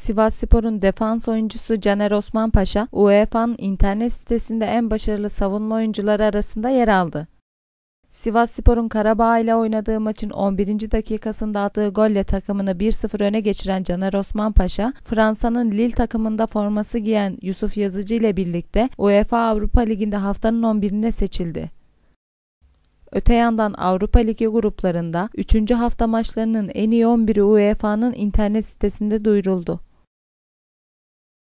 Sivas Spor'un defans oyuncusu Caner Osman Paşa, UEFA'nın internet sitesinde en başarılı savunma oyuncuları arasında yer aldı. Sivas Spor'un Karabağ ile oynadığı maçın 11. dakikasında attığı golle takımını 1-0 öne geçiren Caner Osman Paşa, Fransa'nın Lille takımında forması giyen Yusuf Yazıcı ile birlikte UEFA Avrupa Ligi'nde haftanın 11'ine seçildi. Öte yandan Avrupa Ligi gruplarında 3. hafta maçlarının en iyi 11'i UEFA'nın internet sitesinde duyuruldu.